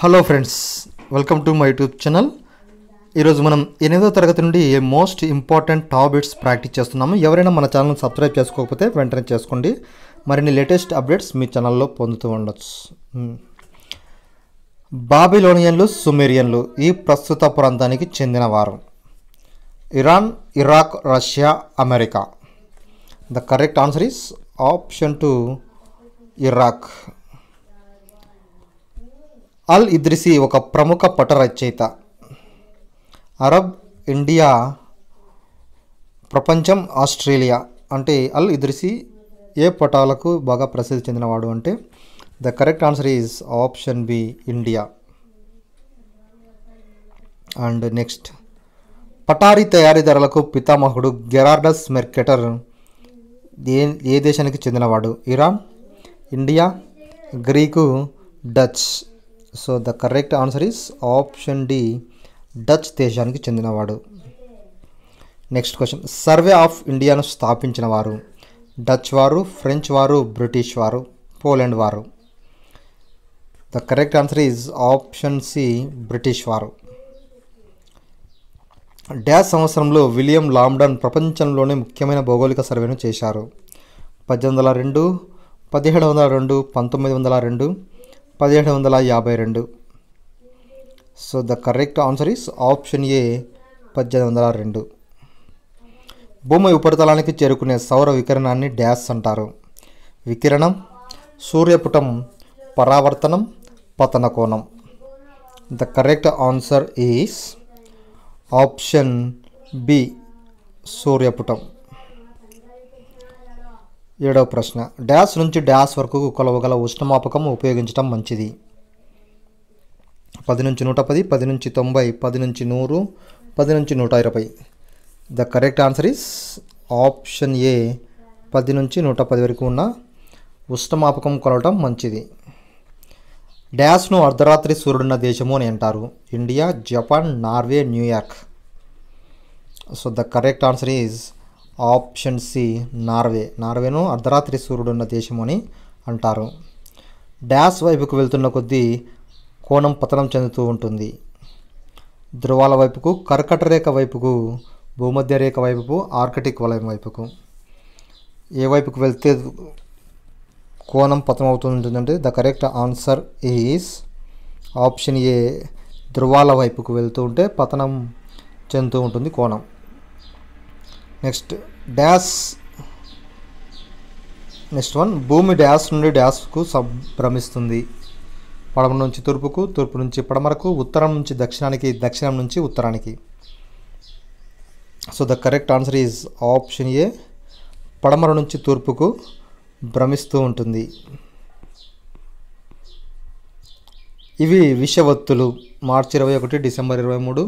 hello friends welcome to my YouTube channel ఈరోజు మనం ఎనిమిదో తరగతి నుండి మోస్ట్ ఇంపార్టెంట్ టాబిట్స్ ప్రాక్టీస్ చేస్తున్నాము ఎవరైనా మన ఛానల్ సబ్స్క్రైబ్ చేసుకోకపోతే వెంటనే చేసుకోండి మరిన్ని లేటెస్ట్ అప్డేట్స్ మీ ఛానల్లో పొందుతూ ఉండొచ్చు బాబిలోనియన్లు సుమేరియన్లు ఈ ప్రస్తుత ప్రాంతానికి చెందిన వారు Iran Iraq Russia America the correct answer is option two Iraq Al Idrisi ఒక ప్రముఖ పట రచయిత అరబ్ ఇండియా ప్రపంచం ఆస్ట్రేలియా అంటే అల్ ఇద్రిసి ఏ పటాలకు బాగా ప్రసిద్ధి చెందినవాడు అంటే the correct answer is option B India and next పటారీ తయారీదారులకు పితామహుడు గెరార్డస్ మెర్కెటర్ ఏ ఏ దేశానికి చెందినవాడు Iran India Greek Dutch so the correct answer is option D Dutch దేశానికి చెందినవాడు నెక్స్ట్ క్వశ్చన్ సర్వే ఆఫ్ ఇండియాను స్థాపించిన వారు డచ్ వారు ఫ్రెంచ్ వారు బ్రిటిష్ వారు పోలాండ్ వారు the correct answer is option C British వారు డ్యాష్ సంవత్సరంలో విలియం లామ్డన్ ప్రపంచంలోనే ముఖ్యమైన భౌగోళిక సర్వేను చేశారు పద్దెనిమిది వందల రెండు పదిహేడు వందల రెండు పంతొమ్మిది వందల రెండు పదిహేడు వందల యాభై రెండు so the correct answer is option A పద్దెనిమిది వందల రెండు భూమి ఉపరితలానికి చేరుకునే సౌర వికిరణాన్ని డ్యాస్ అంటారు వికిరణం సూర్యపుటం పరావర్తనం పతన కోణం the correct answer is option B సూర్యపుటం ఏడవ ప్రశ్న డ్యాష్ నుంచి డ్యాష్ వరకు కొలవగల ఉష్ణమాపకం ఉపయోగించడం మంచిది పది నుంచి నూట పది పది నుంచి తొంభై పది నుంచి నూరు పది నుంచి నూట ఇరవై the correct answer is option A పది నుంచి నూట పది వరకు ఉన్న ఉష్ణమాపకం కొలవటం మంచిది డ్యాష్ను అర్ధరాత్రి సూర్యుడున్న దేశము అని అంటారు India Japan Norway New York so the correct answer is option C Norway నార్వేను అర్ధరాత్రి సూర్యుడు ఉన్న దేశం అని అంటారు డ్యాస్ వైపుకు వెళ్తున్న కొద్దీ కోణం పతనం చెందుతూ ఉంటుంది ధ్రువాల వైపుకు కర్కట రేఖ వైపుకు భూమధ్య రేఖ వైపుకు ఆర్కిటిక్ వలయం వైపుకు ఏ వైపుకు వెళ్తే కోణం పతనం అవుతుంటుందంటే the correct answer is option A ధ్రువాల వైపుకు వెళ్తూ ఉంటే పతనం చెందుతూ ఉంటుంది కోణం నెక్స్ట్ డ్యాష్ నెక్స్ట్ వన్ భూమి డ్యాస్ నుండి డ్యాష్కు సంభ్రమిస్తుంది పడమర నుంచి తూర్పుకు తూర్పు నుంచి పడమరకు ఉత్తరం నుంచి దక్షిణానికి దక్షిణం నుంచి ఉత్తరానికి so the correct answer is option A పడమర నుంచి తూర్పుకు భ్రమిస్తూ ఉంటుంది ఇవి విషవత్తులు మార్చి ఇరవై ఒకటి డిసెంబర్ ఇరవై మూడు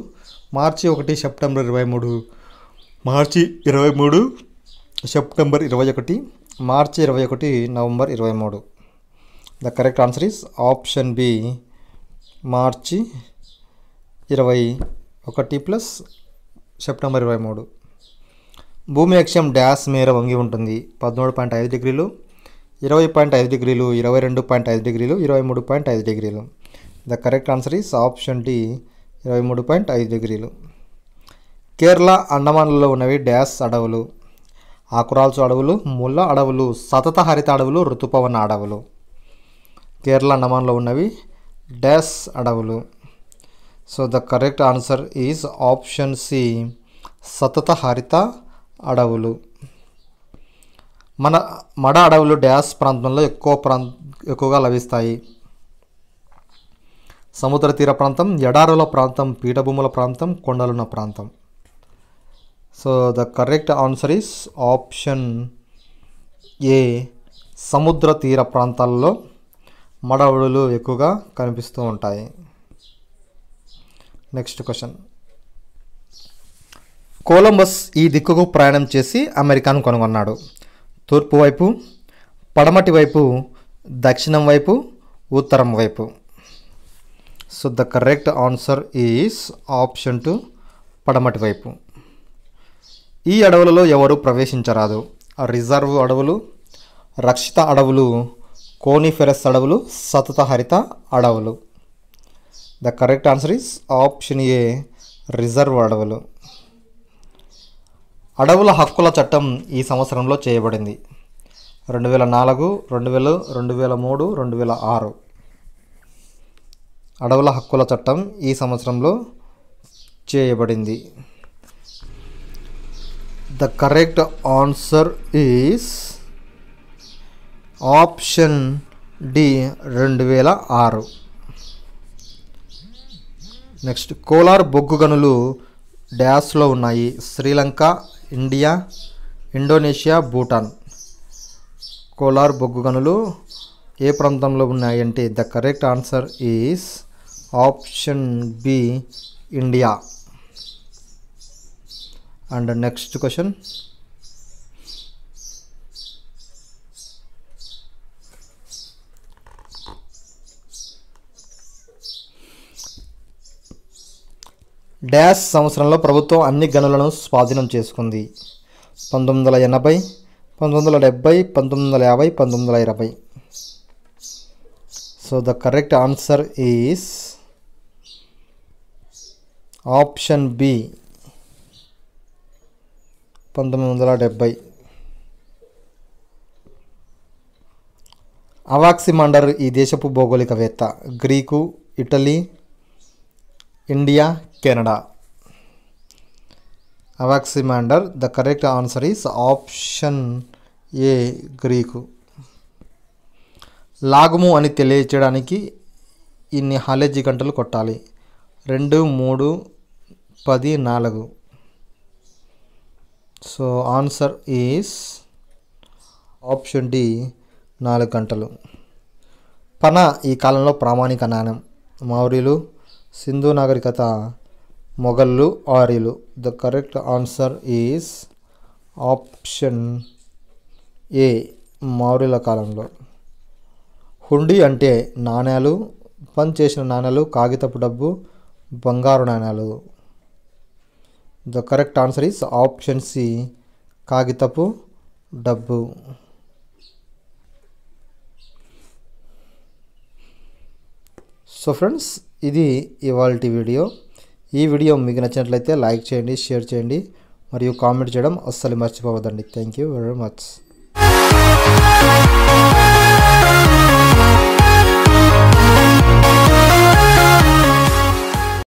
మార్చి ఒకటి సెప్టెంబర్ ఇరవై మూడు మార్చి ఇరవై మూడు సెప్టెంబర్ ఇరవై ఒకటి మార్చి ఇరవై ఒకటి నవంబర్ ఇరవై మూడు the correct answer is option B మార్చి ఇరవై ఒకటి ప్లస్ సెప్టెంబర్ ఇరవై మూడు భూమి అక్షం డ్యాష్ మేర వంగి ఉంటుంది పదమూడు పాయింట్ ఐదు డిగ్రీలు ఇరవై పాయింట్ ఐదు డిగ్రీలు ఇరవై రెండు పాయింట్ ఐదు డిగ్రీలు ఇరవై మూడు పాయింట్ ఐదు డిగ్రీలు the correct answer is option D ఇరవై మూడు పాయింట్ ఐదు డిగ్రీలు కేరళ అండమాన్లలో ఉన్నవి డ్యాస్ అడవులు ఆకురాల్చు అడవులు ముళ్ళ అడవులు సతత హరిత అడవులు ఋతుపవన అడవులు కేరళ అండమాన్లో ఉన్నవి డ్యాస్ అడవులు so the correct answer is option C సతత హరిత అడవులు మన మడ అడవులు డ్యాస్ ప్రాంతంలో ఎక్కువ ప్రాం ఎక్కువగా లభిస్తాయి సముద్ర తీర ప్రాంతం ఎడారుల ప్రాంతం పీఠభూముల ప్రాంతం కొండలున్న ప్రాంతం so the correct answer is option A సముద్ర తీర ప్రాంతాల్లో మడవడులు ఎక్కువగా కనిపిస్తూ ఉంటాయి నెక్స్ట్ క్వశ్చన్ కొలంబస్ ఈ దిక్కుకు ప్రయాణం చేసి అమెరికాను కనుగొన్నాడు తూర్పు వైపు పడమటి వైపు దక్షిణం వైపు ఉత్తరం వైపు so the correct answer is option two పడమటి వైపు ఈ అడవులలో ఎవరు ప్రవేశించరాదు రిజర్వ్ అడవులు రక్షిత అడవులు కోనిఫెరస్ అడవులు సతత హరిత అడవులు the correct answer is option A reserve అడవులు అడవుల హక్కుల చట్టం ఈ సంవత్సరంలో చేయబడింది రెండు వేల నాలుగు రెండు వేలు రెండు వేల మూడు రెండు వేల ఆరు అడవుల హక్కుల చట్టం ఈ సంవత్సరంలో చేయబడింది the correct answer is option D రెండు వేల ఆరు నెక్స్ట్ కోలార్ బొగ్గు గనులు డ్యాష్లో ఉన్నాయి శ్రీలంక ఇండియా ఇండోనేషియా భూటాన్ కోలార్ బొగ్గు గనులు ఏ ప్రాంతంలో ఉన్నాయంటే the correct answer is option B India and next question dash సంవత్సరంలో ప్రభుత్వం అన్ని గనులను స్వాధీనం చేసుకుంది పంతొమ్మిది వందల ఎనభై పంతొమ్మిది వందల డెబ్బై పంతొమ్మిది వందల యాభై పంతొమ్మిది వందల ఇరవై so the correct answer is option B పంతొమ్మిది వందల డెబ్భై అవాక్సిమాండర్ ఈ దేశపు భౌగోళికవేత్త Greek Italy India Canada Anaximander the correct answer is option A Greek లాగుము అని తెలియచేయడానికి ఇన్ని హాలేజీ గంటలు కొట్టాలి రెండు మూడు పది నాలుగు so answer is option D నాలుగు గంటలు పన ఈ కాలంలో ప్రామాణిక నాణ్యం మౌర్యులు సింధు నాగరికత మొఘళ్ళు ఆర్యులు the correct answer is option A మౌర్యుల కాలంలో హుండీ అంటే నాణ్యాలు పని చేసిన నాణ్యాలు కాగితపు డబ్బు బంగారు నాణ్యాలు the correct answer is option C కాగితపు డబ్బు సో ఫ్రెండ్స్ ఇది ఇవాళ వీడియో ఈ వీడియో మీకు నచ్చినట్లయితే లైక్ చేయండి షేర్ చేయండి మరియు కామెంట్ చేయడం అస్సలు మర్చిపోవద్దండి థ్యాంక్ యూ వెరీ మచ్